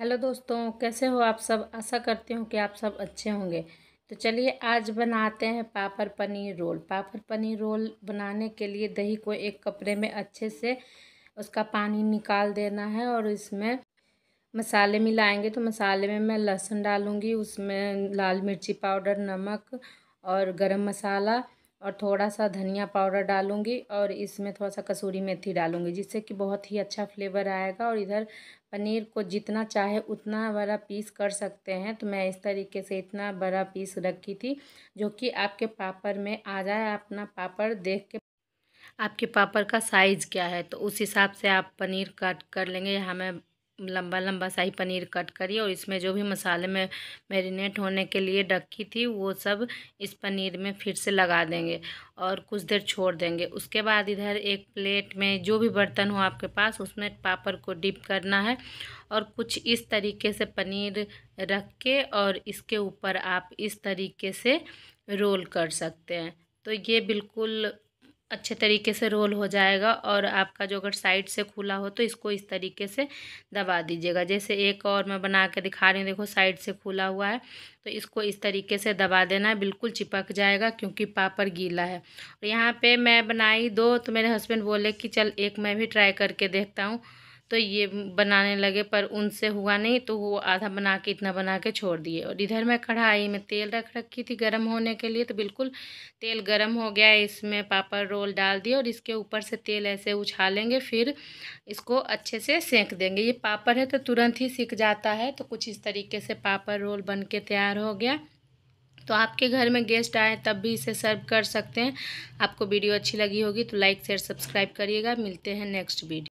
hello दोस्तों कैसे हो आप सब आशा करती हूँ कि आप सब अच्छे होंगे तो चलिए आज बनाते हैं पापड़ पनीर रोल पापड़ पनीर रोल बनाने के लिए दही को एक कपड़े में अच्छे से उसका पानी निकाल देना है और इसमें मसाले मिलाएंगे तो मसाले में मैं लहसुन डालूँगी उसमें लाल मिर्ची पाउडर नमक और गरम मसाला और थोड़ा सा धनिया पाउडर डालूंगी और इसमें थोड़ा सा कसूरी मेथी डालूंगी जिससे कि बहुत ही अच्छा फ्लेवर आएगा और इधर पनीर को जितना चाहे उतना बड़ा पीस कर सकते हैं तो मैं इस तरीके से इतना बड़ा पीस रखी थी जो कि आपके पापड़ में आ जाए अपना पापड़ देख के आपके पापड़ का साइज़ क्या है तो उस हिसाब से आप पनीर काट कर लेंगे यहाँ मैं लंबा लंबा शाही पनीर कट करिए और इसमें जो भी मसाले में मैरिनेट होने के लिए रखी थी वो सब इस पनीर में फिर से लगा देंगे और कुछ देर छोड़ देंगे उसके बाद इधर एक प्लेट में जो भी बर्तन हो आपके पास उसमें पापड़ को डिप करना है और कुछ इस तरीके से पनीर रख के और इसके ऊपर आप इस तरीके से रोल कर सकते हैं तो ये बिल्कुल अच्छे तरीके से रोल हो जाएगा और आपका जो अगर साइड से खुला हो तो इसको इस तरीके से दबा दीजिएगा जैसे एक और मैं बना के दिखा रही हूँ देखो साइड से खुला हुआ है तो इसको इस तरीके से दबा देना है बिल्कुल चिपक जाएगा क्योंकि पापड़ गीला है और यहाँ पे मैं बनाई दो तो मेरे हस्बैंड बोले कि चल एक मैं भी ट्राई करके देखता हूँ तो ये बनाने लगे पर उनसे हुआ नहीं तो वो आधा बना के इतना बना के छोड़ दिए और इधर मैं कढ़ाई में तेल रख रखी थी गर्म होने के लिए तो बिल्कुल तेल गर्म हो गया इसमें पापड़ रोल डाल दिए और इसके ऊपर से तेल ऐसे उछालेंगे फिर इसको अच्छे से सेंक देंगे ये पापड़ है तो तुरंत ही सीख जाता है तो कुछ इस तरीके से पापड़ रोल बन के तैयार हो गया तो आपके घर में गेस्ट आए तब भी इसे सर्व कर सकते हैं आपको वीडियो अच्छी लगी होगी तो लाइक शेयर सब्सक्राइब करिएगा मिलते हैं नेक्स्ट वीडियो